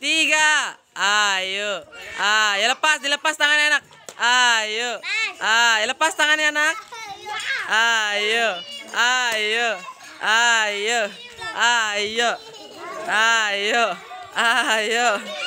tiga. Ayo. Ayo ah, ya lepas, dilepas tangan anak. Ayo. Ayo ah, ya lepas tangan anak. Ayo. Ayo. Ayo. Ayo. Ayo. Ayo. Ayo.